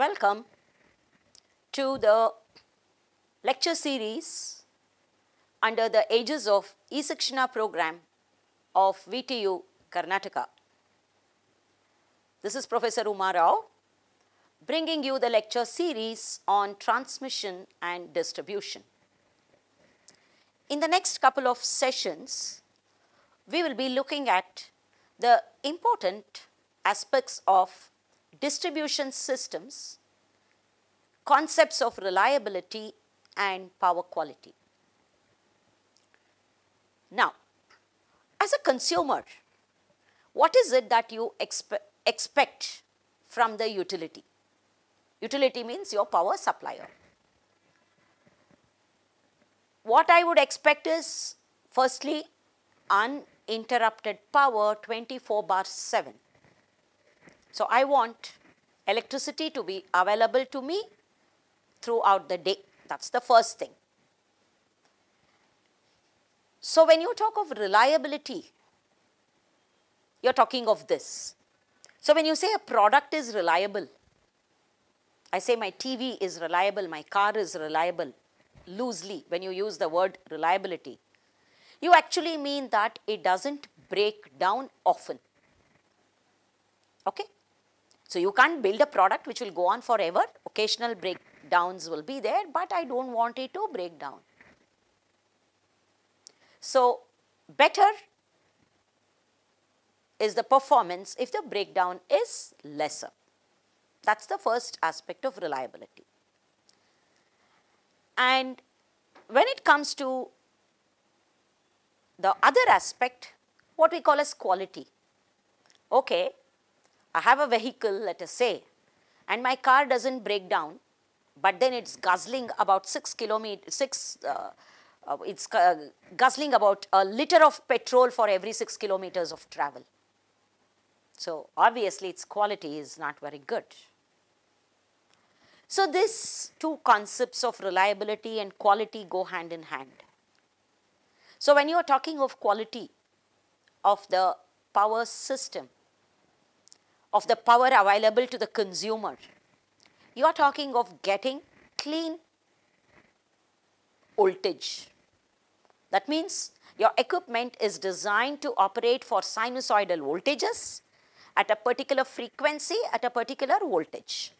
Welcome to the lecture series under the aegis of e program of VTU Karnataka. This is Professor Uma Rao bringing you the lecture series on transmission and distribution. In the next couple of sessions, we will be looking at the important aspects of distribution systems, concepts of reliability and power quality. Now, as a consumer, what is it that you expe expect from the utility? Utility means your power supplier. What I would expect is firstly uninterrupted power 24 bar 7. So, I want electricity to be available to me throughout the day. That is the first thing. So, when you talk of reliability, you are talking of this. So, when you say a product is reliable, I say my TV is reliable, my car is reliable, loosely when you use the word reliability, you actually mean that it does not break down often. Okay? So you can't build a product which will go on forever. Occasional breakdowns will be there, but I don't want it to break down. So better is the performance if the breakdown is lesser. That is the first aspect of reliability. And when it comes to the other aspect, what we call as quality, okay, I have a vehicle, let us say, and my car doesn't break down, but then it's guzzling about 6 kilometers, 6, uh, uh, it's uh, guzzling about a liter of petrol for every 6 kilometers of travel. So, obviously its quality is not very good. So, these two concepts of reliability and quality go hand in hand. So, when you are talking of quality of the power system, of the power available to the consumer. You are talking of getting clean voltage. That means your equipment is designed to operate for sinusoidal voltages at a particular frequency at a particular voltage.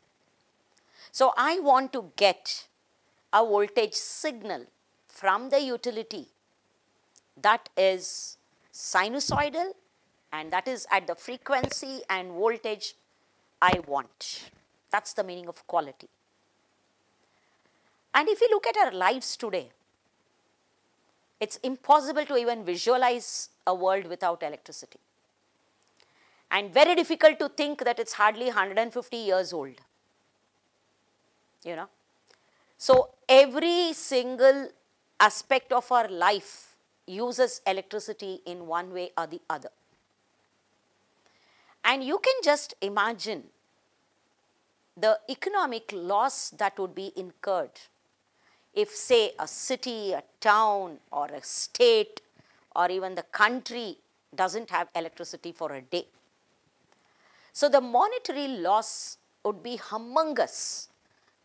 So, I want to get a voltage signal from the utility that is sinusoidal and that is at the frequency and voltage I want. That is the meaning of quality. And if you look at our lives today, it is impossible to even visualize a world without electricity. And very difficult to think that it is hardly 150 years old, you know. So, every single aspect of our life uses electricity in one way or the other. And you can just imagine the economic loss that would be incurred if say a city, a town or a state or even the country does not have electricity for a day. So, the monetary loss would be humongous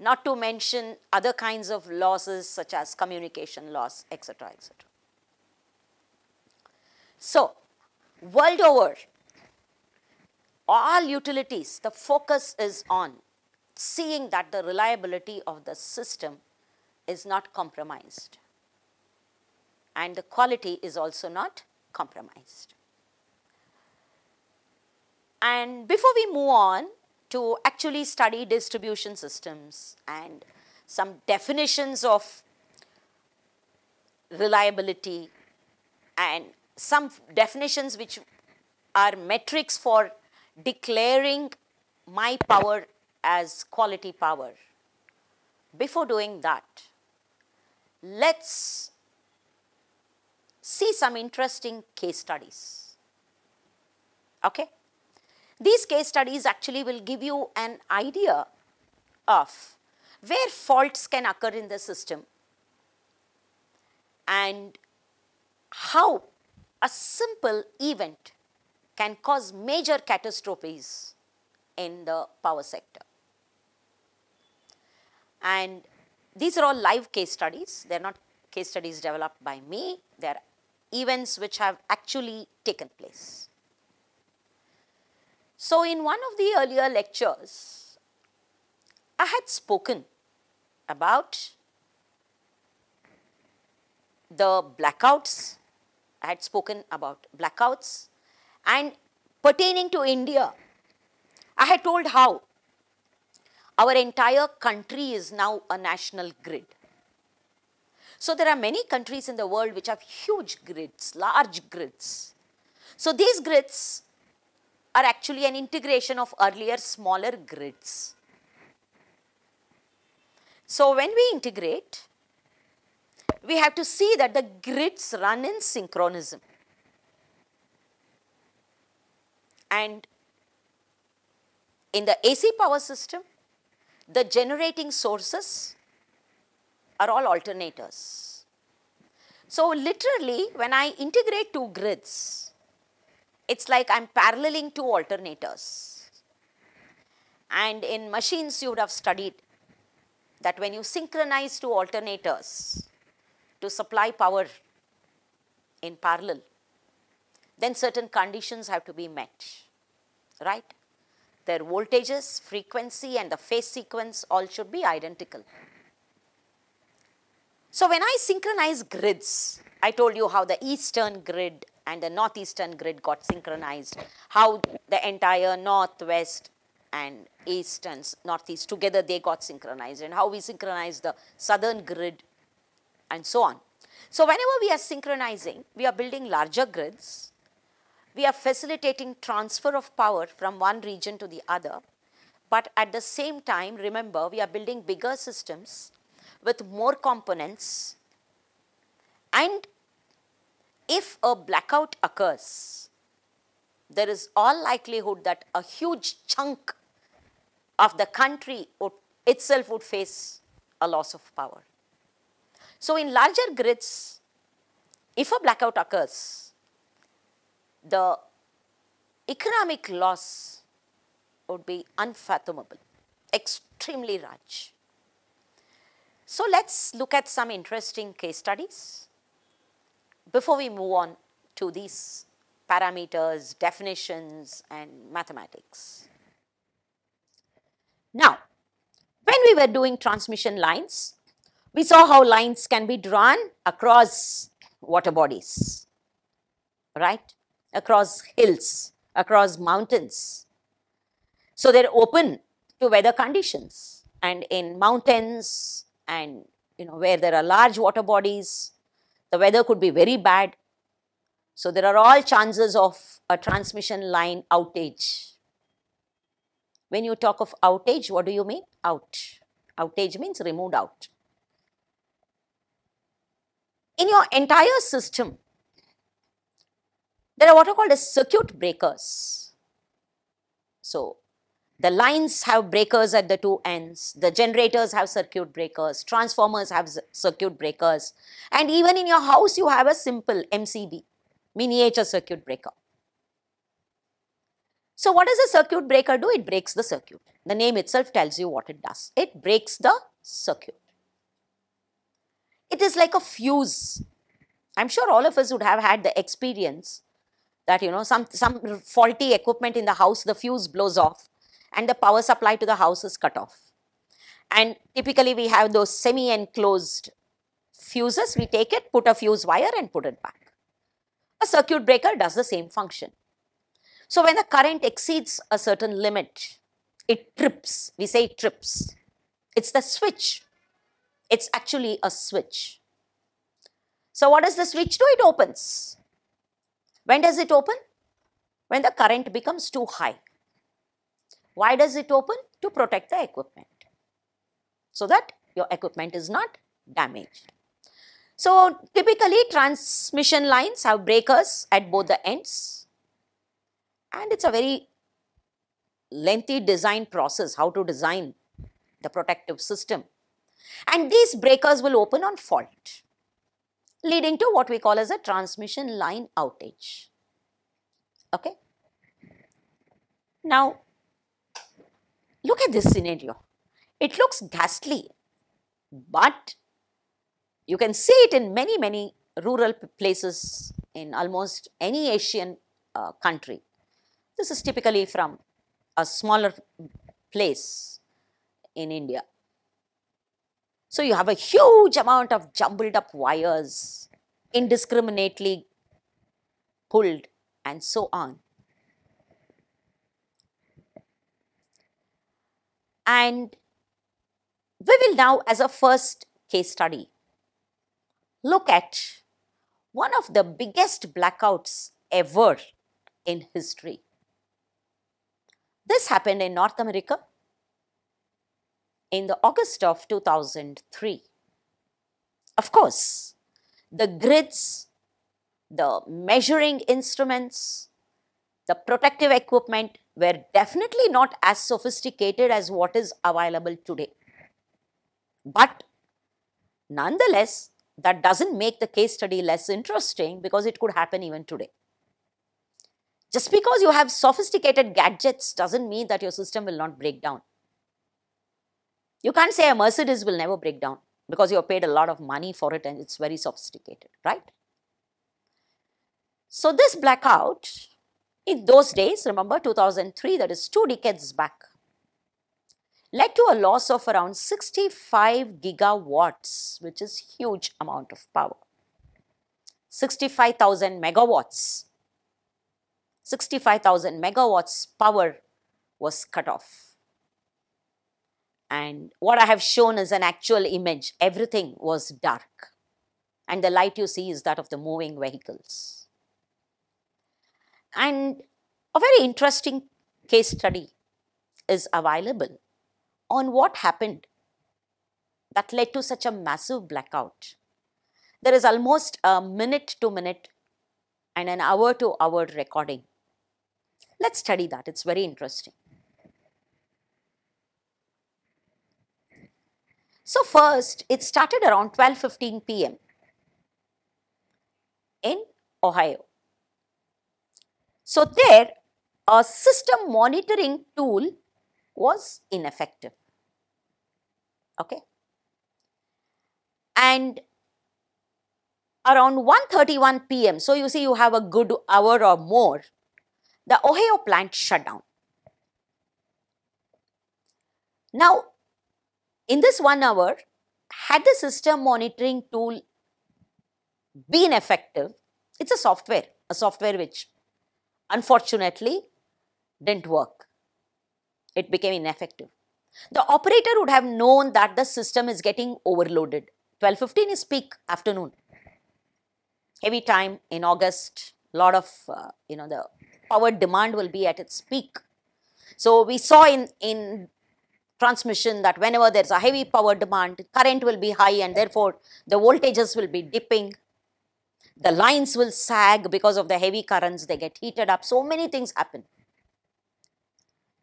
not to mention other kinds of losses such as communication loss etc. etc. So, world over all utilities, the focus is on seeing that the reliability of the system is not compromised and the quality is also not compromised. And before we move on to actually study distribution systems and some definitions of reliability and some definitions which are metrics for declaring my power as quality power. Before doing that, let's see some interesting case studies. Okay? These case studies actually will give you an idea of where faults can occur in the system and how a simple event can cause major catastrophes in the power sector. And these are all live case studies, they are not case studies developed by me, they are events which have actually taken place. So, in one of the earlier lectures, I had spoken about the blackouts, I had spoken about blackouts, and pertaining to India, I had told how our entire country is now a national grid. So there are many countries in the world which have huge grids, large grids. So these grids are actually an integration of earlier smaller grids. So when we integrate, we have to see that the grids run in synchronism. And in the AC power system, the generating sources are all alternators. So, literally when I integrate two grids, it is like I am paralleling two alternators. And in machines you would have studied that when you synchronize two alternators to supply power in parallel, then certain conditions have to be met, right? Their voltages, frequency and the phase sequence all should be identical. So, when I synchronize grids, I told you how the eastern grid and the northeastern grid got synchronized, how the entire northwest and east and northeast together they got synchronized and how we synchronize the southern grid and so on. So, whenever we are synchronizing, we are building larger grids we are facilitating transfer of power from one region to the other, but at the same time, remember, we are building bigger systems with more components and if a blackout occurs, there is all likelihood that a huge chunk of the country would, itself would face a loss of power. So, in larger grids, if a blackout occurs, the economic loss would be unfathomable, extremely large. So, let us look at some interesting case studies before we move on to these parameters, definitions and mathematics. Now, when we were doing transmission lines, we saw how lines can be drawn across water bodies, right? across hills, across mountains. So they're open to weather conditions and in mountains and you know where there are large water bodies, the weather could be very bad. So there are all chances of a transmission line outage. When you talk of outage, what do you mean? Out. Outage means removed out. In your entire system, there are what are called as circuit breakers. So the lines have breakers at the two ends, the generators have circuit breakers, transformers have circuit breakers and even in your house you have a simple MCB, miniature circuit breaker. So what does a circuit breaker do? It breaks the circuit. The name itself tells you what it does. It breaks the circuit. It is like a fuse. I'm sure all of us would have had the experience that you know some some faulty equipment in the house the fuse blows off and the power supply to the house is cut off and typically we have those semi enclosed fuses we take it put a fuse wire and put it back a circuit breaker does the same function so when the current exceeds a certain limit it trips we say it trips it's the switch it's actually a switch so what does the switch do it opens when does it open? When the current becomes too high. Why does it open? To protect the equipment so that your equipment is not damaged. So typically transmission lines have breakers at both the ends and it's a very lengthy design process how to design the protective system and these breakers will open on fault leading to what we call as a transmission line outage. Okay. Now, look at this scenario. It looks ghastly, but you can see it in many, many rural places in almost any Asian uh, country. This is typically from a smaller place in India. So you have a huge amount of jumbled up wires, indiscriminately pulled and so on. And we will now, as a first case study, look at one of the biggest blackouts ever in history. This happened in North America in the August of 2003. Of course, the grids, the measuring instruments, the protective equipment were definitely not as sophisticated as what is available today. But nonetheless, that doesn't make the case study less interesting because it could happen even today. Just because you have sophisticated gadgets doesn't mean that your system will not break down. You can't say a Mercedes will never break down because you have paid a lot of money for it and it's very sophisticated, right? So this blackout in those days, remember 2003, that is two decades back, led to a loss of around 65 gigawatts, which is huge amount of power. 65,000 megawatts. 65,000 megawatts power was cut off. And what I have shown is an actual image. Everything was dark. And the light you see is that of the moving vehicles. And a very interesting case study is available on what happened that led to such a massive blackout. There is almost a minute to minute and an hour to hour recording. Let's study that, it's very interesting. So first, it started around 12.15 p.m. in Ohio. So there, a system monitoring tool was ineffective. Okay. And around 1.31 p.m., so you see you have a good hour or more, the Ohio plant shut down. Now, in this one hour, had the system monitoring tool been effective, it's a software, a software which unfortunately didn't work. It became ineffective. The operator would have known that the system is getting overloaded. 12.15 is peak afternoon. Heavy time in August, lot of, uh, you know, the power demand will be at its peak. So, we saw in, in transmission that whenever there's a heavy power demand, current will be high and therefore the voltages will be dipping. The lines will sag because of the heavy currents, they get heated up. So many things happen.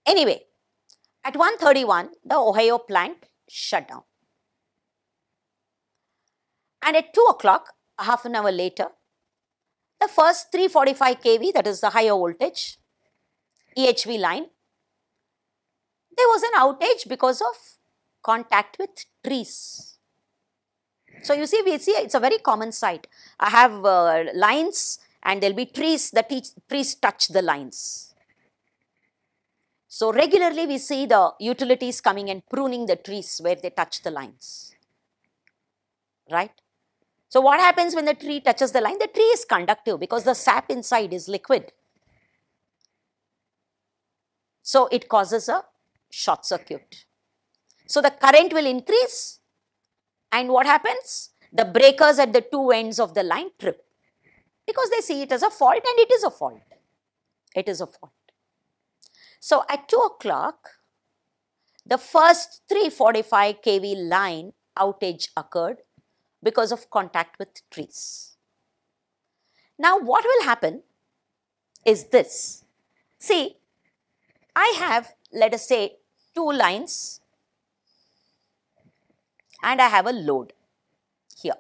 Anyway, at 1.31, the Ohio plant shut down. And at 2 o'clock, half an hour later, the first 345 kV, that is the higher voltage, EHV line there was an outage because of contact with trees. So you see, we see it's a very common sight. I have uh, lines and there'll be trees, the trees touch the lines. So regularly we see the utilities coming and pruning the trees where they touch the lines, right? So what happens when the tree touches the line? The tree is conductive because the sap inside is liquid. So it causes a short circuit. So the current will increase and what happens? The breakers at the two ends of the line trip because they see it as a fault and it is a fault. It is a fault. So at 2 o'clock, the first 345 kV line outage occurred because of contact with trees. Now what will happen is this. See, I have let us say two lines and I have a load here.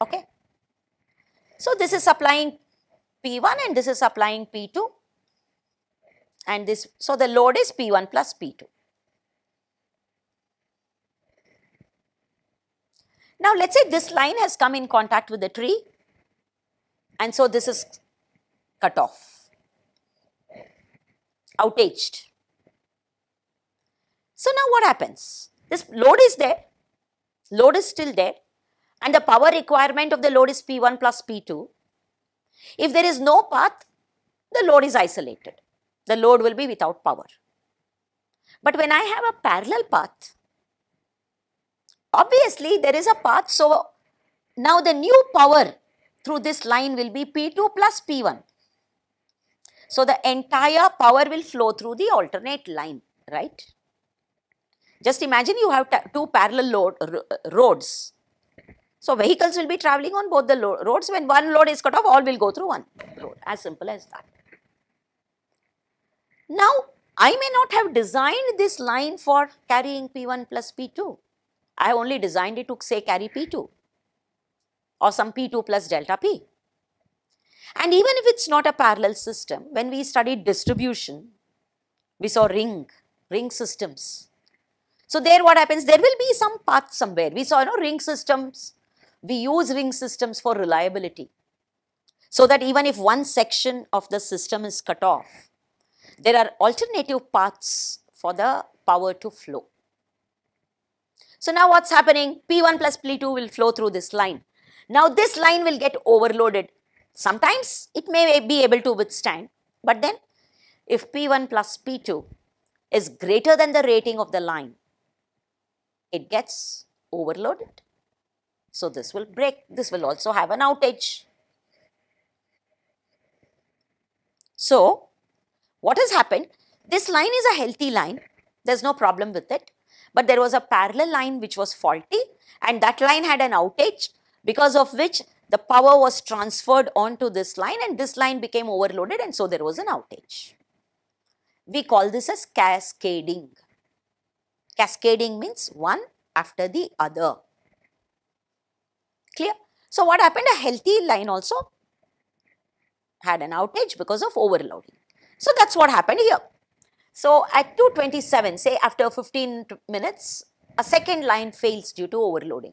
Okay. So, this is supplying P1 and this is supplying P2 and this, so the load is P1 plus P2. Now, let us say this line has come in contact with the tree and so this is cut off outaged. So now what happens? This load is there, load is still there and the power requirement of the load is P1 plus P2. If there is no path, the load is isolated. The load will be without power. But when I have a parallel path, obviously there is a path. So now the new power through this line will be P2 plus P1. So, the entire power will flow through the alternate line, right? Just imagine you have two parallel load, roads. So, vehicles will be traveling on both the roads. When one load is cut off, all will go through one road. As simple as that. Now, I may not have designed this line for carrying P1 plus P2. I only designed it to say carry P2 or some P2 plus delta P. And even if it's not a parallel system, when we studied distribution, we saw ring, ring systems. So there what happens, there will be some path somewhere. We saw you know, ring systems, we use ring systems for reliability. So that even if one section of the system is cut off, there are alternative paths for the power to flow. So now what's happening? P1 plus P2 will flow through this line. Now this line will get overloaded Sometimes it may be able to withstand but then if P1 plus P2 is greater than the rating of the line, it gets overloaded. So this will break, this will also have an outage. So what has happened? This line is a healthy line, there is no problem with it. But there was a parallel line which was faulty and that line had an outage because of which the power was transferred onto this line and this line became overloaded and so there was an outage. We call this as cascading. Cascading means one after the other. Clear? So what happened? A healthy line also had an outage because of overloading. So that's what happened here. So at 227, say after 15 minutes, a second line fails due to overloading.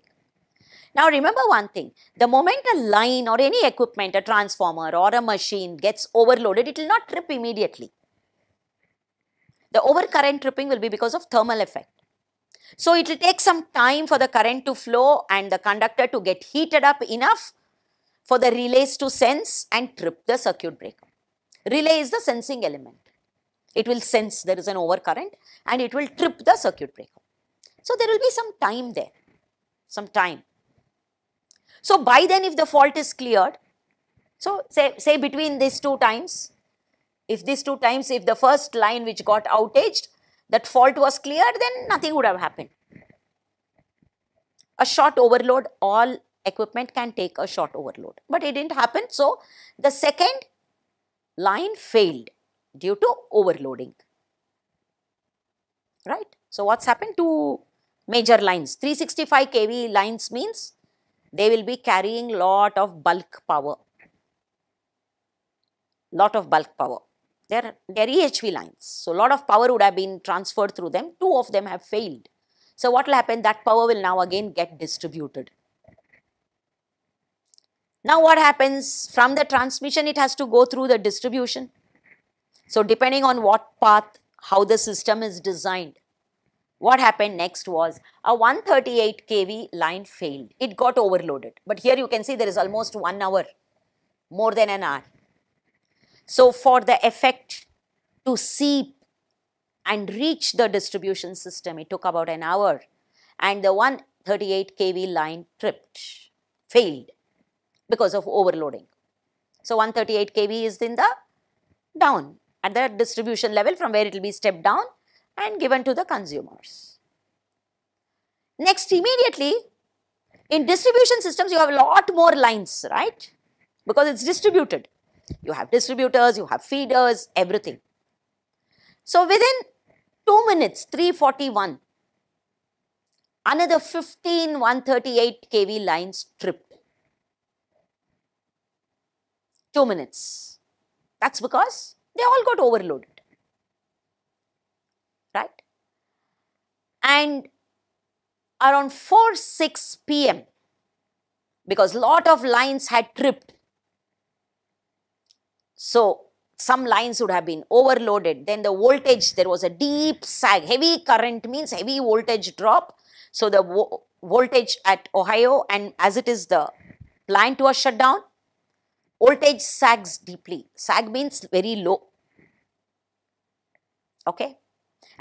Now remember one thing, the moment a line or any equipment, a transformer or a machine gets overloaded, it will not trip immediately. The overcurrent tripping will be because of thermal effect. So it will take some time for the current to flow and the conductor to get heated up enough for the relays to sense and trip the circuit breaker. Relay is the sensing element. It will sense there is an overcurrent and it will trip the circuit breaker. So there will be some time there, some time. So, by then if the fault is cleared, so say, say between these two times, if these two times, if the first line which got outaged, that fault was cleared, then nothing would have happened. A short overload, all equipment can take a short overload, but it didn't happen. So, the second line failed due to overloading, right? So, what's happened to major lines? 365 kV lines means they will be carrying lot of bulk power, lot of bulk power. They're, they're EHV lines. So, lot of power would have been transferred through them. Two of them have failed. So, what will happen? That power will now again get distributed. Now, what happens? From the transmission, it has to go through the distribution. So, depending on what path, how the system is designed, what happened next was a 138 kV line failed. It got overloaded. But here you can see there is almost one hour, more than an hour. So for the effect to seep and reach the distribution system, it took about an hour. And the 138 kV line tripped, failed because of overloading. So 138 kV is in the down at the distribution level from where it will be stepped down and given to the consumers. Next, immediately, in distribution systems, you have a lot more lines, right? Because it's distributed. You have distributors, you have feeders, everything. So, within 2 minutes, 341, another 15 138 kV lines tripped. 2 minutes. That's because they all got overloaded right? And around 4 6 pm because lot of lines had tripped so some lines would have been overloaded then the voltage there was a deep sag heavy current means heavy voltage drop so the vo voltage at ohio and as it is the plant was shut down voltage sags deeply sag means very low okay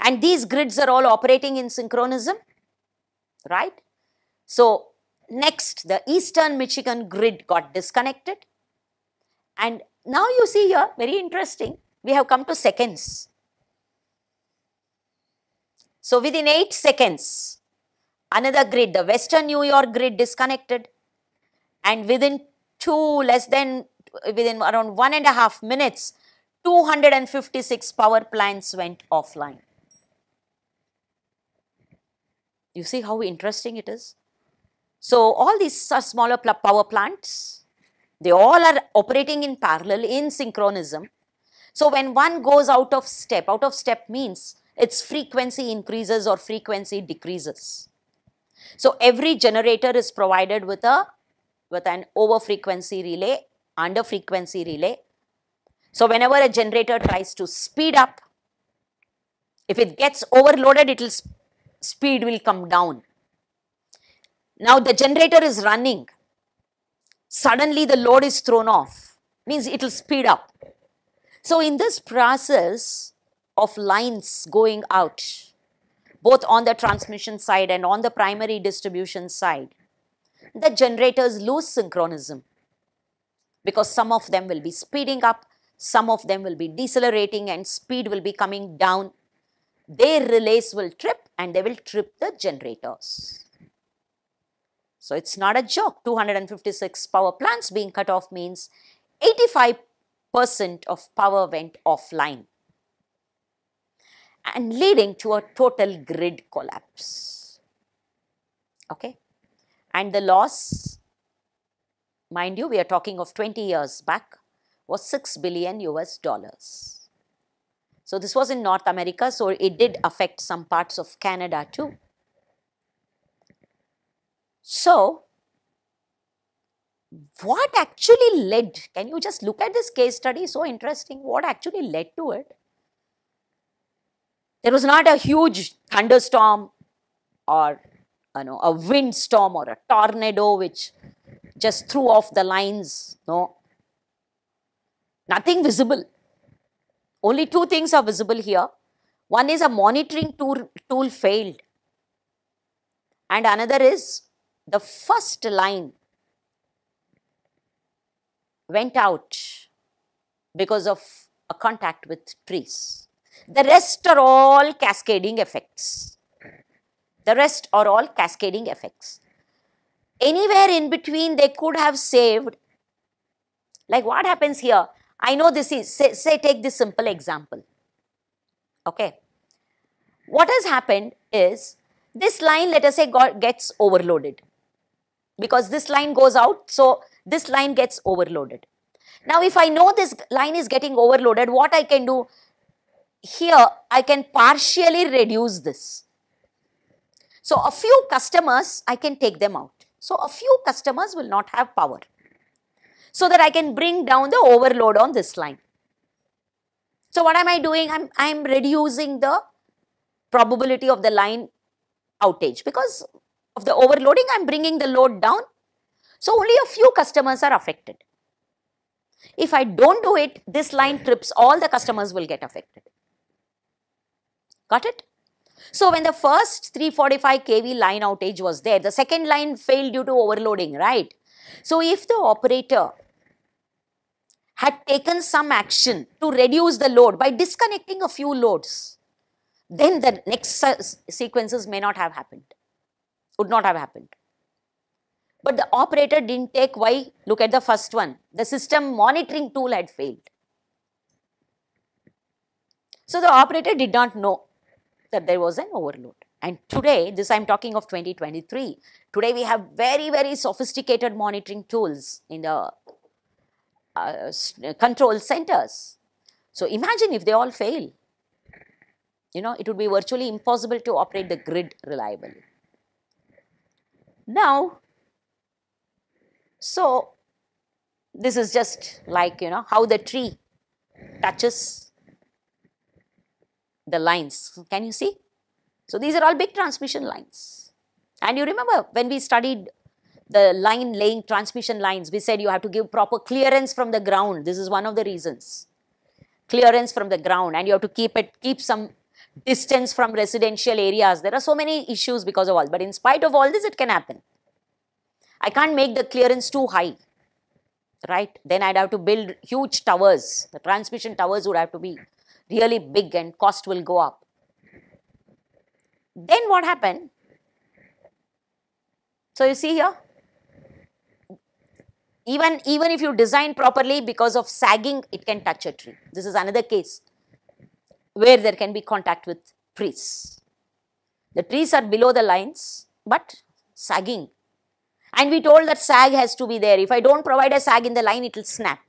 and these grids are all operating in synchronism, right? So next, the eastern Michigan grid got disconnected. And now you see here, very interesting, we have come to seconds. So within 8 seconds, another grid, the western New York grid disconnected. And within 2, less than, within around one and a half minutes, 256 power plants went offline. You see how interesting it is? So all these are smaller power plants. They all are operating in parallel in synchronism. So when one goes out of step, out of step means its frequency increases or frequency decreases. So every generator is provided with a with an over frequency relay, under frequency relay. So whenever a generator tries to speed up, if it gets overloaded, it will speed will come down. Now the generator is running. Suddenly the load is thrown off, means it will speed up. So in this process of lines going out, both on the transmission side and on the primary distribution side, the generators lose synchronism because some of them will be speeding up, some of them will be decelerating and speed will be coming down. Their relays will trip and they will trip the generators. So it's not a joke. 256 power plants being cut off means 85% of power went offline and leading to a total grid collapse. Okay. And the loss, mind you, we are talking of 20 years back, was 6 billion US dollars. So this was in North America, so it did affect some parts of Canada too. So what actually led, can you just look at this case study, so interesting, what actually led to it? There was not a huge thunderstorm or you know, a windstorm or a tornado which just threw off the lines, no. Nothing visible. Only two things are visible here. One is a monitoring tool, tool failed and another is the first line went out because of a contact with trees. The rest are all cascading effects. The rest are all cascading effects. Anywhere in between they could have saved. Like what happens here? I know this is, say, say take this simple example, okay. What has happened is this line let us say got, gets overloaded because this line goes out so this line gets overloaded. Now if I know this line is getting overloaded what I can do here I can partially reduce this. So a few customers I can take them out. So a few customers will not have power so that I can bring down the overload on this line. So what am I doing? I'm, I'm reducing the probability of the line outage because of the overloading, I'm bringing the load down. So only a few customers are affected. If I don't do it, this line trips, all the customers will get affected. Got it? So when the first 345 kV line outage was there, the second line failed due to overloading, right? So if the operator had taken some action to reduce the load by disconnecting a few loads, then the next sequences may not have happened, would not have happened. But the operator didn't take why? Look at the first one. The system monitoring tool had failed. So the operator did not know that there was an overload. And today, this I'm talking of 2023, today we have very, very sophisticated monitoring tools in the uh, uh, control centers. So imagine if they all fail, you know, it would be virtually impossible to operate the grid reliably. Now, so this is just like, you know, how the tree touches the lines. Can you see? So these are all big transmission lines. And you remember when we studied the line laying transmission lines, we said you have to give proper clearance from the ground. This is one of the reasons. Clearance from the ground and you have to keep it, keep some distance from residential areas. There are so many issues because of all. But in spite of all this, it can happen. I can't make the clearance too high, right? Then I'd have to build huge towers. The transmission towers would have to be really big and cost will go up. Then what happened? So you see here, even, even if you design properly because of sagging, it can touch a tree. This is another case where there can be contact with trees. The trees are below the lines but sagging. And we told that sag has to be there. If I don't provide a sag in the line, it will snap.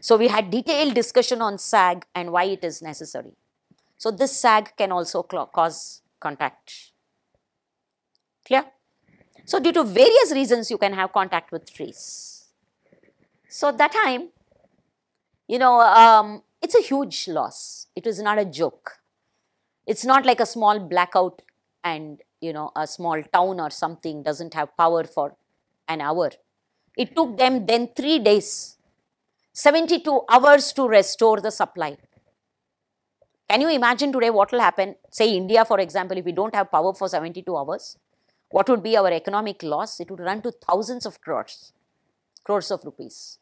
So we had detailed discussion on sag and why it is necessary. So this sag can also cause contact. Clear? So due to various reasons, you can have contact with trees. So that time, you know, um, it's a huge loss. It was not a joke. It's not like a small blackout and, you know, a small town or something doesn't have power for an hour. It took them then three days, 72 hours to restore the supply. Can you imagine today what will happen? Say India, for example, if we don't have power for 72 hours, what would be our economic loss? It would run to thousands of crores, crores of rupees.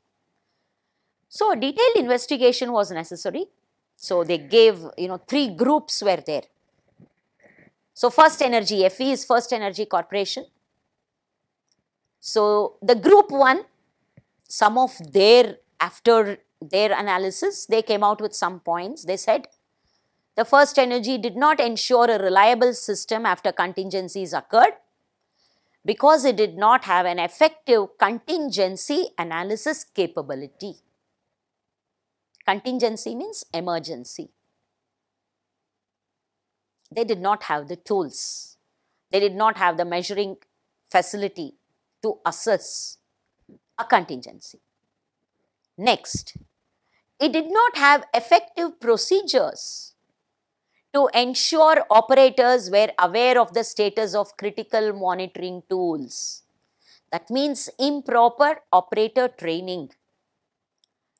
So, detailed investigation was necessary. So, they gave, you know, three groups were there. So, First Energy, FE is First Energy Corporation. So, the group one, some of their, after their analysis, they came out with some points. They said, the First Energy did not ensure a reliable system after contingencies occurred because it did not have an effective contingency analysis capability. Contingency means emergency. They did not have the tools. They did not have the measuring facility to assess a contingency. Next, it did not have effective procedures to ensure operators were aware of the status of critical monitoring tools. That means improper operator training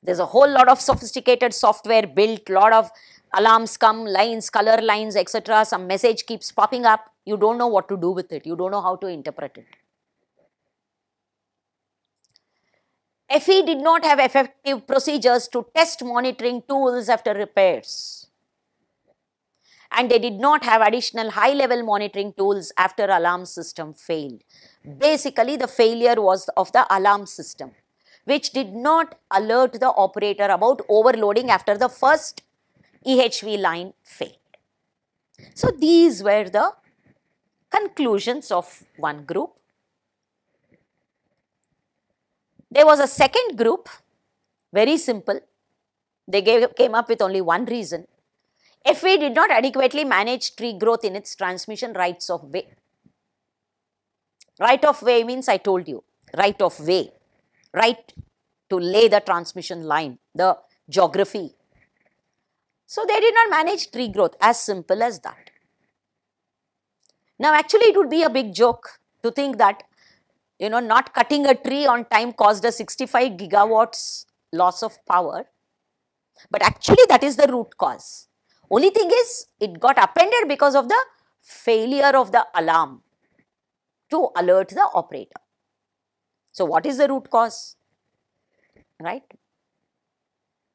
there's a whole lot of sophisticated software built, lot of alarms come, lines, color lines, etc. Some message keeps popping up. You don't know what to do with it. You don't know how to interpret it. FE did not have effective procedures to test monitoring tools after repairs. And they did not have additional high-level monitoring tools after alarm system failed. Basically, the failure was of the alarm system which did not alert the operator about overloading after the first EHV line failed. So these were the conclusions of one group. There was a second group, very simple. They gave, came up with only one reason. FA did not adequately manage tree growth in its transmission rights of way. Right of way means I told you, right of way right to lay the transmission line, the geography. So they did not manage tree growth, as simple as that. Now actually it would be a big joke to think that, you know, not cutting a tree on time caused a 65 gigawatts loss of power. But actually that is the root cause. Only thing is it got appended because of the failure of the alarm to alert the operator. So, what is the root cause? Right?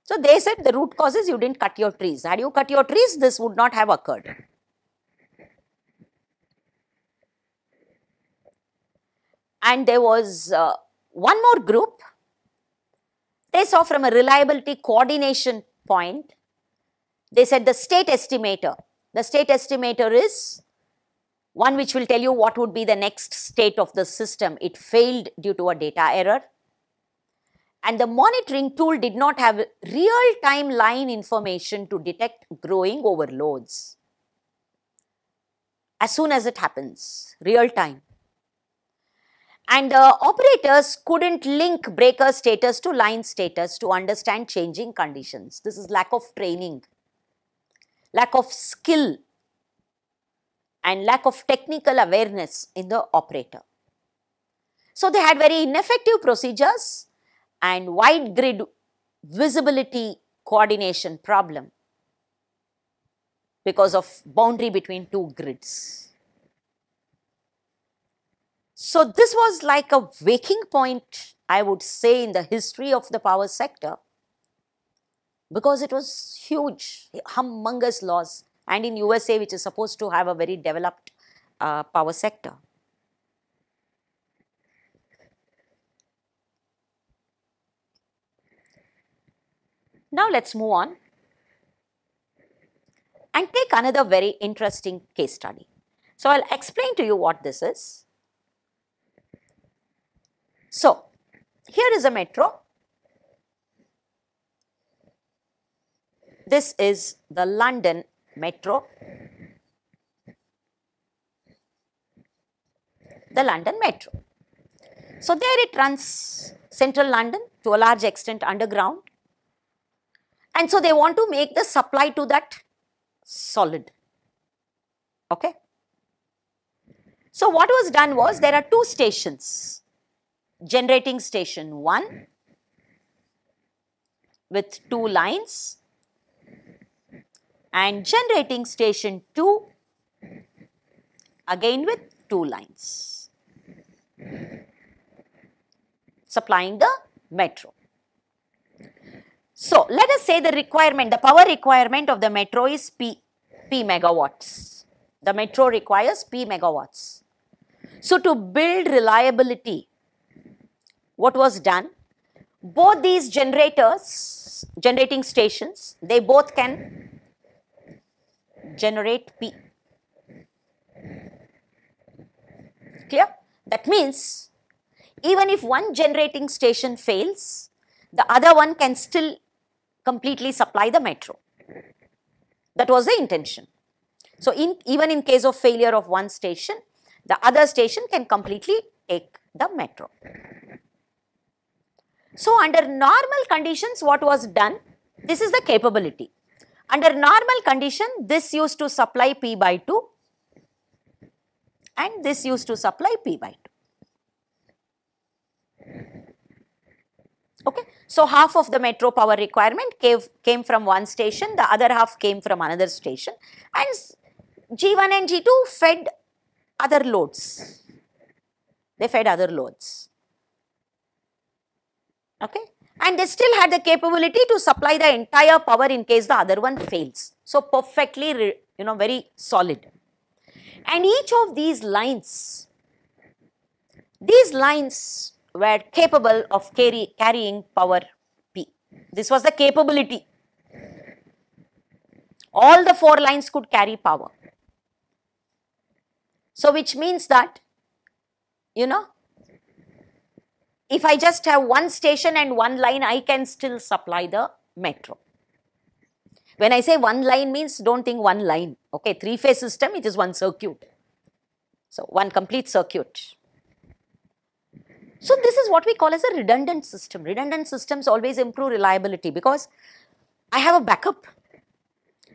So, they said the root cause is you didn't cut your trees. Had you cut your trees, this would not have occurred. And there was uh, one more group. They saw from a reliability coordination point, they said the state estimator. The state estimator is one which will tell you what would be the next state of the system. It failed due to a data error. And the monitoring tool did not have real-time line information to detect growing overloads. As soon as it happens, real-time. And the uh, operators couldn't link breaker status to line status to understand changing conditions. This is lack of training, lack of skill and lack of technical awareness in the operator. So they had very ineffective procedures and wide grid visibility coordination problem because of boundary between two grids. So this was like a waking point I would say in the history of the power sector because it was huge, humongous loss and in USA which is supposed to have a very developed uh, power sector. Now let's move on and take another very interesting case study. So I'll explain to you what this is. So here is a metro. This is the London metro, the London metro. So, there it runs central London to a large extent underground and so they want to make the supply to that solid. Okay. So, what was done was there are two stations, generating station 1 with two lines and generating station 2 again with 2 lines supplying the metro. So, let us say the requirement, the power requirement of the metro is P, P megawatts. The metro requires P megawatts. So, to build reliability, what was done? Both these generators, generating stations, they both can generate P. Clear? That means even if one generating station fails, the other one can still completely supply the metro. That was the intention. So, in, even in case of failure of one station, the other station can completely take the metro. So, under normal conditions what was done? This is the capability. Under normal condition this used to supply P by 2 and this used to supply P by 2. Okay. So, half of the metro power requirement came, came from one station, the other half came from another station and G1 and G2 fed other loads, they fed other loads. Okay and they still had the capability to supply the entire power in case the other one fails. So perfectly, you know, very solid. And each of these lines, these lines were capable of carry, carrying power P. This was the capability. All the four lines could carry power. So which means that, you know, if I just have one station and one line, I can still supply the metro. When I say one line means don't think one line. Okay, three phase system, it is one circuit. So, one complete circuit. So, this is what we call as a redundant system. Redundant systems always improve reliability because I have a backup.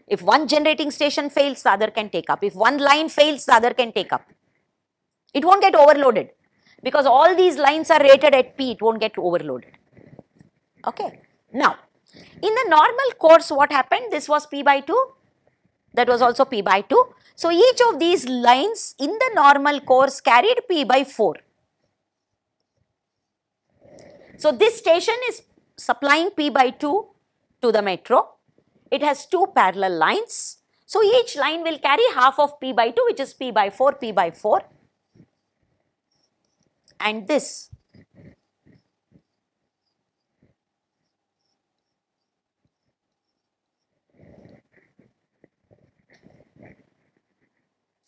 If one generating station fails, the other can take up. If one line fails, the other can take up. It won't get overloaded because all these lines are rated at P, it won't get overloaded. Okay. Now, in the normal course, what happened? This was P by 2, that was also P by 2. So, each of these lines in the normal course carried P by 4. So, this station is supplying P by 2 to the metro. It has two parallel lines. So, each line will carry half of P by 2 which is P by 4, P by 4 and this.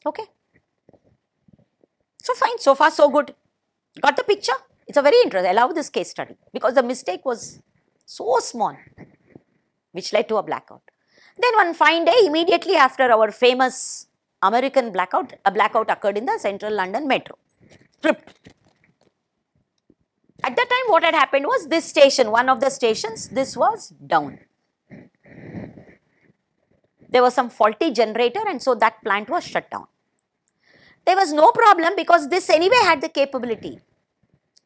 Okay. So fine, so far so good. Got the picture? It's a very interesting, I love this case study because the mistake was so small which led to a blackout. Then one fine day immediately after our famous American blackout, a blackout occurred in the central London metro. Tripped at that time what had happened was this station, one of the stations, this was down. There was some faulty generator and so that plant was shut down. There was no problem because this anyway had the capability.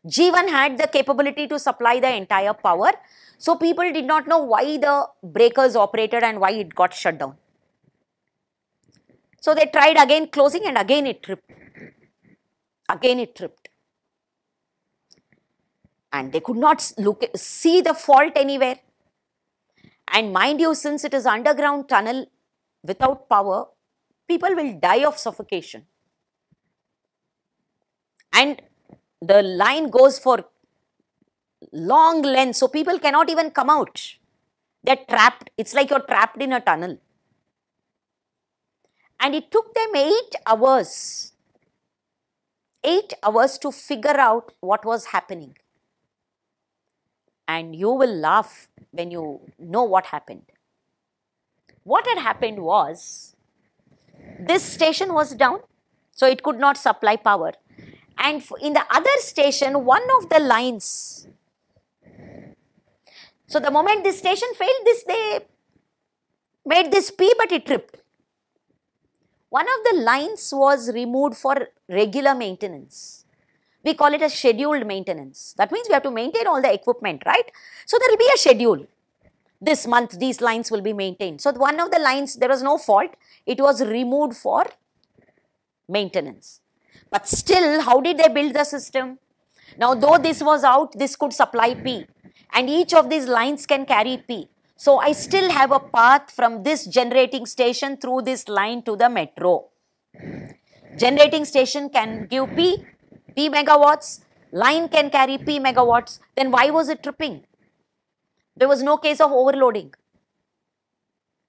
G1 had the capability to supply the entire power. So people did not know why the breakers operated and why it got shut down. So they tried again closing and again it tripped. Again it tripped and they could not look see the fault anywhere. And mind you, since it is underground tunnel without power, people will die of suffocation. And the line goes for long length, so people cannot even come out. They're trapped. It's like you're trapped in a tunnel. And it took them eight hours, eight hours to figure out what was happening and you will laugh when you know what happened. What had happened was this station was down, so it could not supply power. And in the other station, one of the lines. So the moment this station failed, this they made this P, but it tripped. One of the lines was removed for regular maintenance we call it a scheduled maintenance. That means we have to maintain all the equipment, right? So there will be a schedule. This month, these lines will be maintained. So one of the lines, there was no fault. It was removed for maintenance. But still, how did they build the system? Now, though this was out, this could supply P. And each of these lines can carry P. So I still have a path from this generating station through this line to the metro. Generating station can give P, megawatts, line can carry P megawatts, then why was it tripping? There was no case of overloading.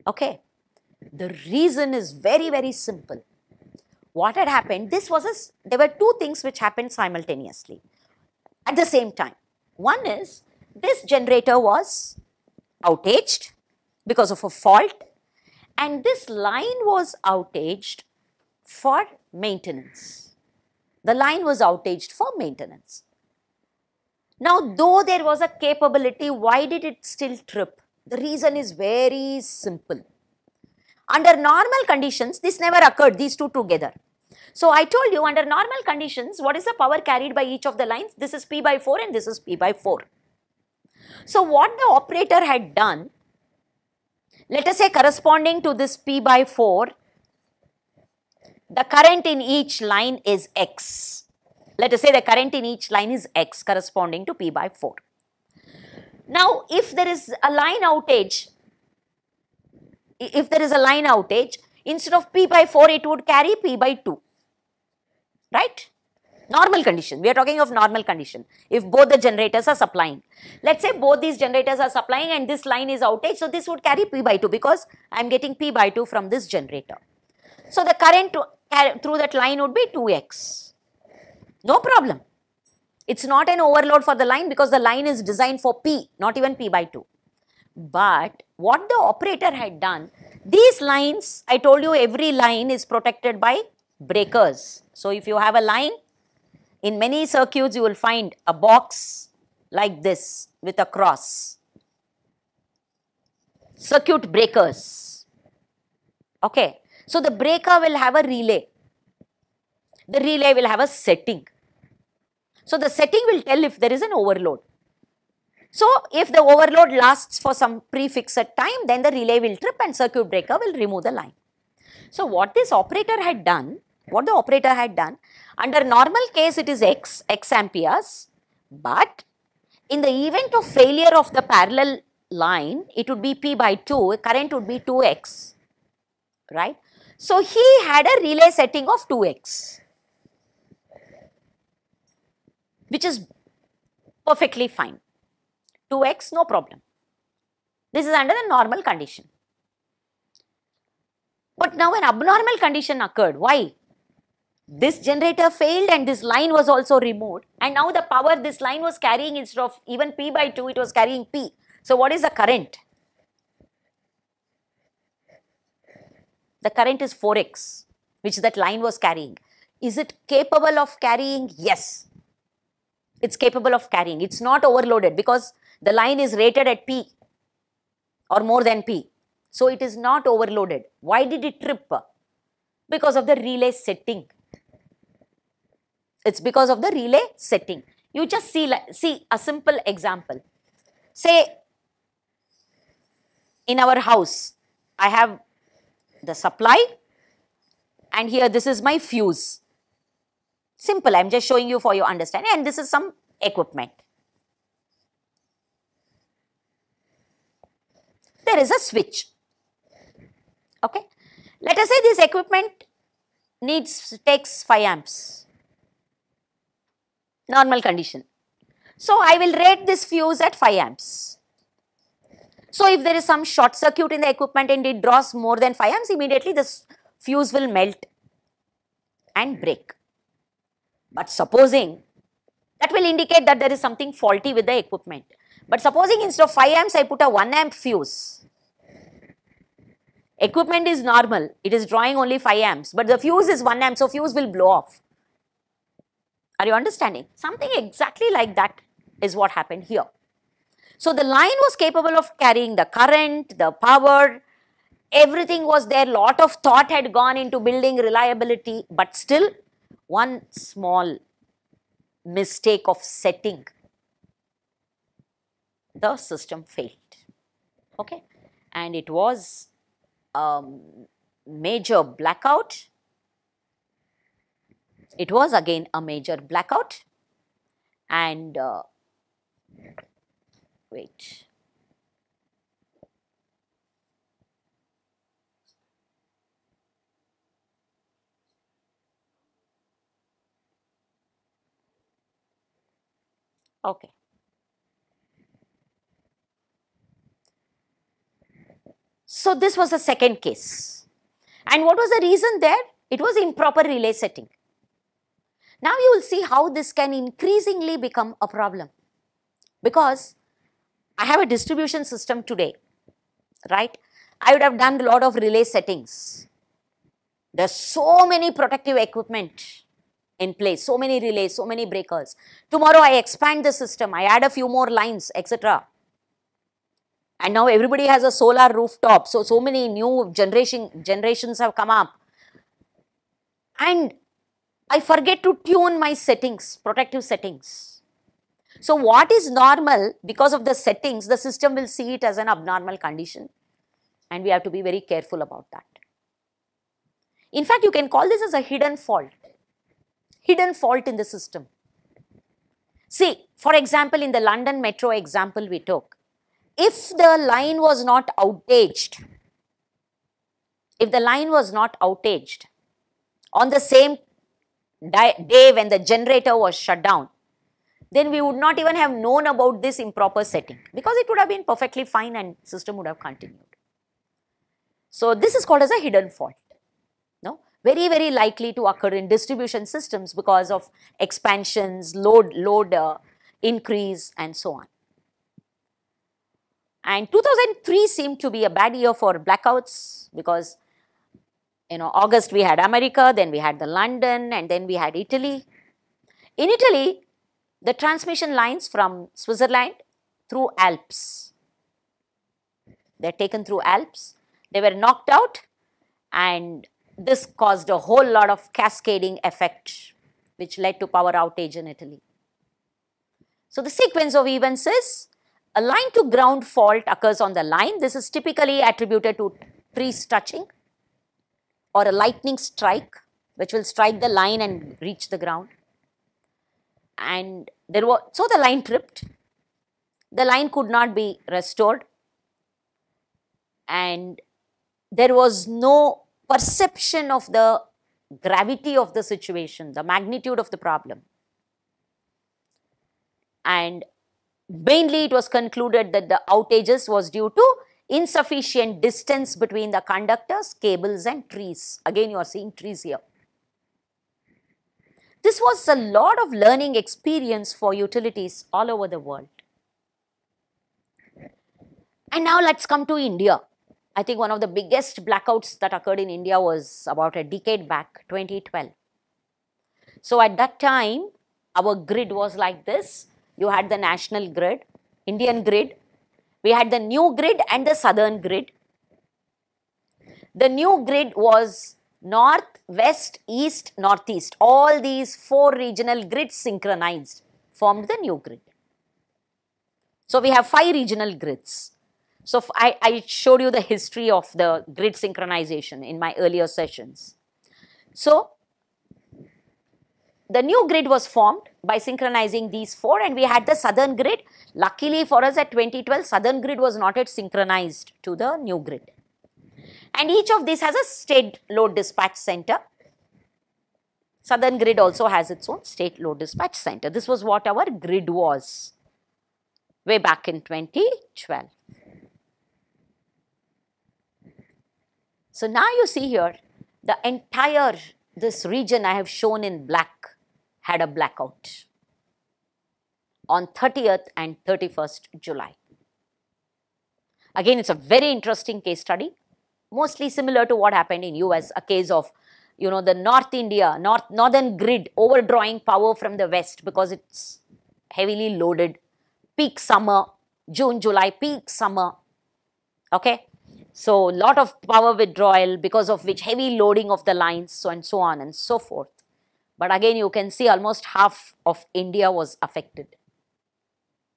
Okay. The reason is very, very simple. What had happened, this was a, there were two things which happened simultaneously at the same time. One is this generator was outaged because of a fault and this line was outaged for maintenance. The line was outaged for maintenance. Now, though there was a capability, why did it still trip? The reason is very simple. Under normal conditions, this never occurred, these two together. So, I told you under normal conditions, what is the power carried by each of the lines? This is P by 4 and this is P by 4. So, what the operator had done, let us say corresponding to this P by 4 the current in each line is x. Let us say the current in each line is x corresponding to P by 4. Now, if there is a line outage, if there is a line outage, instead of P by 4, it would carry P by 2, right? Normal condition, we are talking of normal condition, if both the generators are supplying. Let's say both these generators are supplying and this line is outage, so this would carry P by 2 because I am getting P by 2 from this generator. So, the current uh, through that line would be 2x. No problem. It's not an overload for the line because the line is designed for P, not even P by 2. But what the operator had done, these lines, I told you every line is protected by breakers. So, if you have a line, in many circuits you will find a box like this with a cross. Circuit breakers. Okay. So the breaker will have a relay. The relay will have a setting. So the setting will tell if there is an overload. So if the overload lasts for some prefixed time, then the relay will trip and circuit breaker will remove the line. So what this operator had done, what the operator had done, under normal case it is x, x amperes, but in the event of failure of the parallel line, it would be P by 2, current would be 2x, right? So, he had a relay setting of 2x which is perfectly fine. 2x no problem. This is under the normal condition. But now an abnormal condition occurred. Why? This generator failed and this line was also removed and now the power this line was carrying instead of even P by 2 it was carrying P. So what is the current? the current is 4x, which that line was carrying. Is it capable of carrying? Yes. It's capable of carrying. It's not overloaded because the line is rated at P or more than P. So it is not overloaded. Why did it trip? Because of the relay setting. It's because of the relay setting. You just see, see a simple example. Say in our house, I have the supply and here this is my fuse. Simple, I am just showing you for your understanding and this is some equipment. There is a switch. Okay. Let us say this equipment needs takes 5 amps. Normal condition. So, I will rate this fuse at 5 amps. So if there is some short circuit in the equipment and it draws more than 5 amps, immediately this fuse will melt and break. But supposing that will indicate that there is something faulty with the equipment. But supposing instead of 5 amps, I put a 1 amp fuse. Equipment is normal, it is drawing only 5 amps, but the fuse is 1 amp, so fuse will blow off. Are you understanding? Something exactly like that is what happened here. So, the line was capable of carrying the current, the power, everything was there, lot of thought had gone into building reliability, but still one small mistake of setting, the system failed, okay. And it was a um, major blackout, it was again a major blackout and uh, wait okay so this was the second case and what was the reason there it was improper relay setting now you will see how this can increasingly become a problem because I have a distribution system today, right? I would have done a lot of relay settings. There's so many protective equipment in place, so many relays, so many breakers. Tomorrow I expand the system, I add a few more lines, etc. And now everybody has a solar rooftop, so so many new generation generations have come up. And I forget to tune my settings, protective settings. So what is normal because of the settings, the system will see it as an abnormal condition and we have to be very careful about that. In fact, you can call this as a hidden fault, hidden fault in the system. See, for example, in the London metro example we took, if the line was not outaged, if the line was not outaged, on the same day when the generator was shut down, then we would not even have known about this improper setting because it would have been perfectly fine and system would have continued. So this is called as a hidden fault. No? Very, very likely to occur in distribution systems because of expansions, load, load uh, increase and so on. And 2003 seemed to be a bad year for blackouts because, you know, August we had America, then we had the London and then we had Italy. In Italy, the transmission lines from Switzerland through Alps. They are taken through Alps. They were knocked out and this caused a whole lot of cascading effect which led to power outage in Italy. So, the sequence of events is a line to ground fault occurs on the line. This is typically attributed to trees touching or a lightning strike which will strike the line and reach the ground and there was, so the line tripped. The line could not be restored and there was no perception of the gravity of the situation, the magnitude of the problem. And mainly it was concluded that the outages was due to insufficient distance between the conductors, cables and trees. Again you are seeing trees here. This was a lot of learning experience for utilities all over the world. And now let's come to India. I think one of the biggest blackouts that occurred in India was about a decade back, 2012. So at that time, our grid was like this. You had the national grid, Indian grid. We had the new grid and the southern grid. The new grid was north, west, east, northeast. All these four regional grids synchronized formed the new grid. So we have five regional grids. So I, I showed you the history of the grid synchronization in my earlier sessions. So the new grid was formed by synchronizing these four and we had the southern grid. Luckily for us at 2012, southern grid was not yet synchronized to the new grid. And each of these has a state load dispatch center. Southern Grid also has its own state load dispatch center. This was what our grid was way back in 2012. So now you see here the entire this region I have shown in black had a blackout on 30th and 31st July. Again, it's a very interesting case study mostly similar to what happened in US, a case of you know the North India, North Northern grid overdrawing power from the West because it's heavily loaded. Peak summer, June, July, peak summer. Okay, so lot of power withdrawal because of which heavy loading of the lines, so and so on and so forth. But again, you can see almost half of India was affected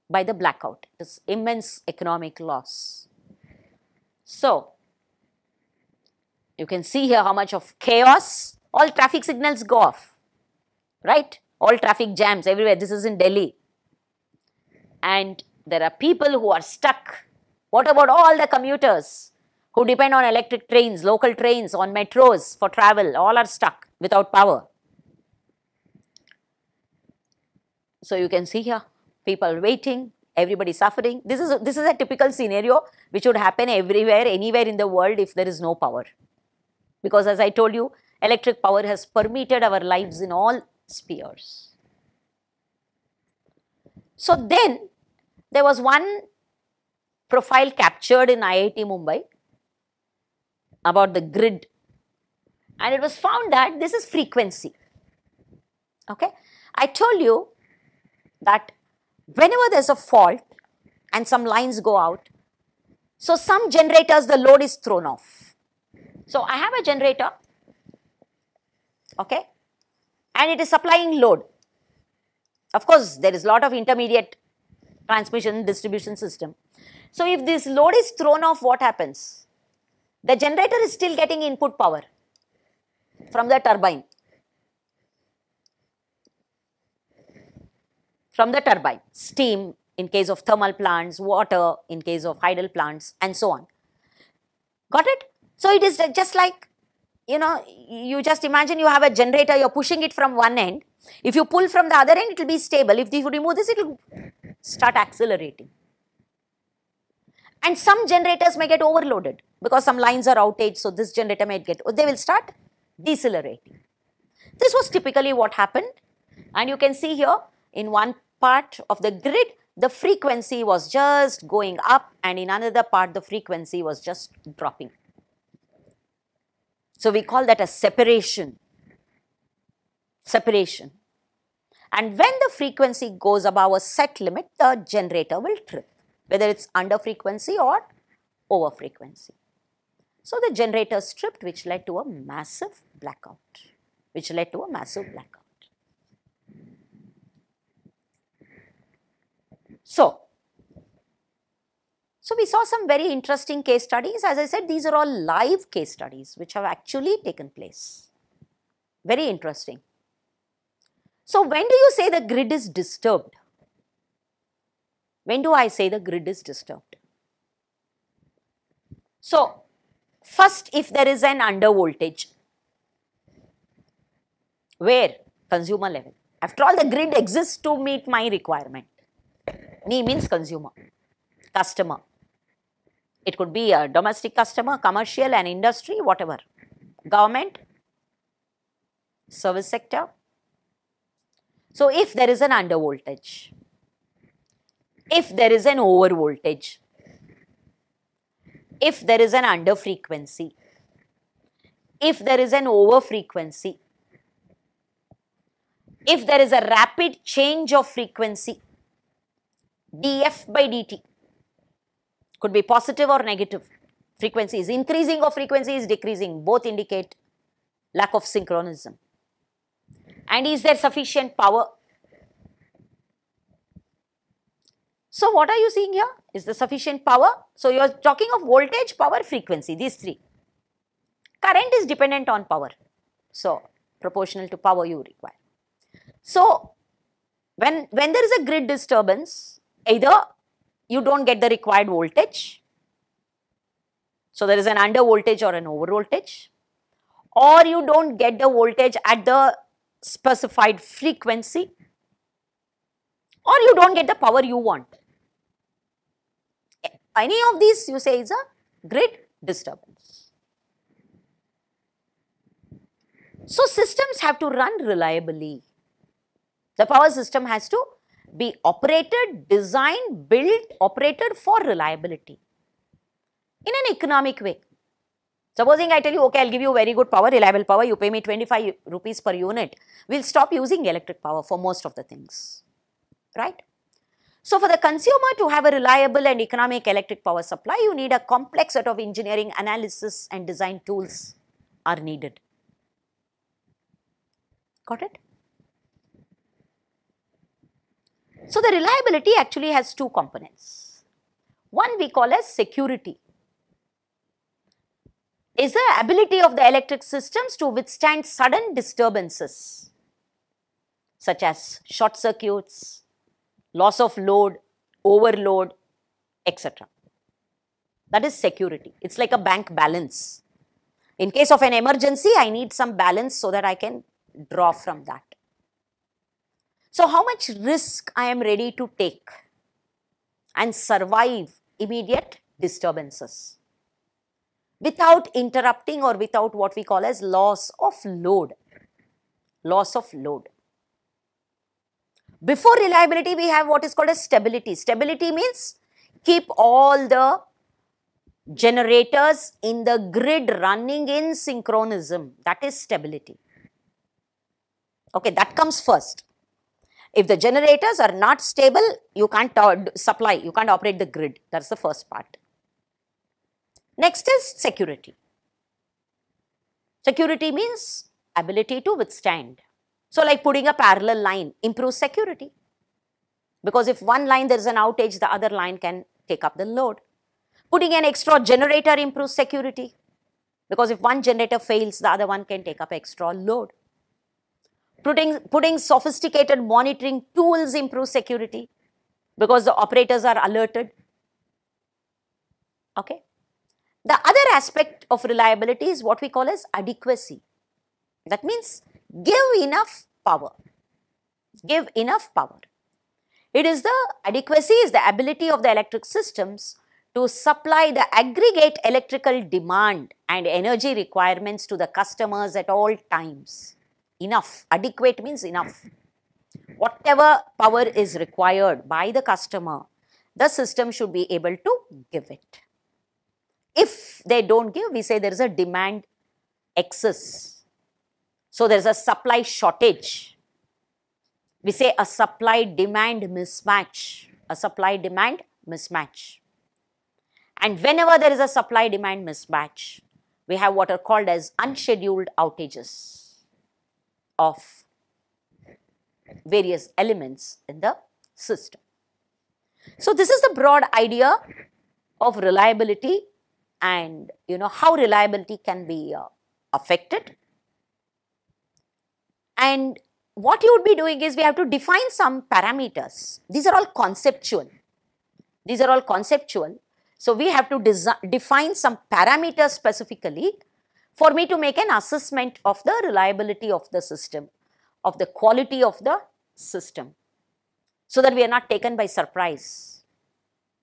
by the blackout, this immense economic loss. So, you can see here how much of chaos, all traffic signals go off, right? All traffic jams everywhere. This is in Delhi. And there are people who are stuck. What about all the commuters who depend on electric trains, local trains, on metros for travel? All are stuck without power. So you can see here, people waiting, everybody suffering. This is, a, this is a typical scenario which would happen everywhere, anywhere in the world if there is no power. Because as I told you, electric power has permeated our lives in all spheres. So then there was one profile captured in IIT Mumbai about the grid and it was found that this is frequency. Okay. I told you that whenever there's a fault and some lines go out, so some generators the load is thrown off so I have a generator, okay, and it is supplying load. Of course, there is lot of intermediate transmission distribution system. So if this load is thrown off, what happens? The generator is still getting input power from the turbine. From the turbine, steam in case of thermal plants, water in case of hydel plants and so on. Got it? So it is just like, you know, you just imagine you have a generator, you're pushing it from one end. If you pull from the other end, it will be stable. If you remove this, it will start accelerating. And some generators may get overloaded because some lines are outage, so this generator may get, they will start decelerating. This was typically what happened. And you can see here, in one part of the grid, the frequency was just going up and in another part, the frequency was just dropping. So we call that a separation. Separation. And when the frequency goes above a set limit, the generator will trip, whether it's under frequency or over frequency. So the generator stripped, which led to a massive blackout, which led to a massive blackout. So so we saw some very interesting case studies. As I said, these are all live case studies which have actually taken place. Very interesting. So when do you say the grid is disturbed? When do I say the grid is disturbed? So first if there is an under voltage, where? Consumer level. After all the grid exists to meet my requirement. Me means consumer, customer. It could be a domestic customer, commercial and industry, whatever. Government, service sector. So, if there is an under voltage, if there is an over voltage, if there is an under frequency, if there is an over frequency, if there is a rapid change of frequency, df by dt, could be positive or negative. Frequency is increasing or frequency is decreasing. Both indicate lack of synchronism. And is there sufficient power? So what are you seeing here? Is the sufficient power? So you are talking of voltage, power, frequency, these three. Current is dependent on power. So proportional to power you require. So when, when there is a grid disturbance, either you don't get the required voltage. So there is an under voltage or an over voltage or you don't get the voltage at the specified frequency or you don't get the power you want. Any of these you say is a grid disturbance. So systems have to run reliably. The power system has to be operated, designed, built, operated for reliability in an economic way. Supposing I tell you, okay, I'll give you very good power, reliable power, you pay me 25 rupees per unit, we'll stop using electric power for most of the things, right? So, for the consumer to have a reliable and economic electric power supply, you need a complex set of engineering analysis and design tools are needed. Got it? So the reliability actually has two components. One we call as security is the ability of the electric systems to withstand sudden disturbances such as short circuits, loss of load, overload, etc. That is security. It's like a bank balance. In case of an emergency, I need some balance so that I can draw from that. So how much risk I am ready to take and survive immediate disturbances without interrupting or without what we call as loss of load, loss of load. Before reliability, we have what is called as stability. Stability means keep all the generators in the grid running in synchronism. That is stability. Okay, that comes first. If the generators are not stable, you can't supply, you can't operate the grid. That's the first part. Next is security. Security means ability to withstand. So like putting a parallel line improves security. Because if one line there is an outage, the other line can take up the load. Putting an extra generator improves security. Because if one generator fails, the other one can take up extra load. Putting, putting sophisticated monitoring tools improves security because the operators are alerted. Okay. The other aspect of reliability is what we call as adequacy. That means give enough power. Give enough power. It is the adequacy is the ability of the electric systems to supply the aggregate electrical demand and energy requirements to the customers at all times enough. Adequate means enough. Whatever power is required by the customer, the system should be able to give it. If they don't give, we say there is a demand excess. So there is a supply shortage. We say a supply demand mismatch. A supply demand mismatch. And whenever there is a supply demand mismatch, we have what are called as unscheduled outages of various elements in the system. So, this is the broad idea of reliability and you know how reliability can be uh, affected. And what you would be doing is we have to define some parameters. These are all conceptual. These are all conceptual. So, we have to define some parameters specifically for me to make an assessment of the reliability of the system, of the quality of the system, so that we are not taken by surprise.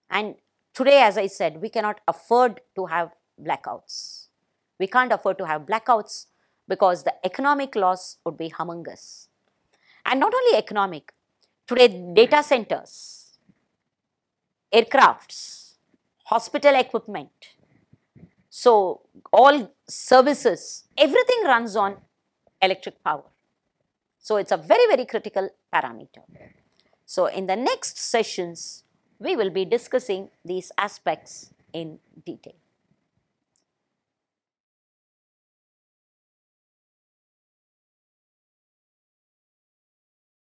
And today, as I said, we cannot afford to have blackouts. We can't afford to have blackouts because the economic loss would be humongous. And not only economic, today data centers, aircrafts, hospital equipment, so all services, everything runs on electric power. So it's a very, very critical parameter. So in the next sessions, we will be discussing these aspects in detail.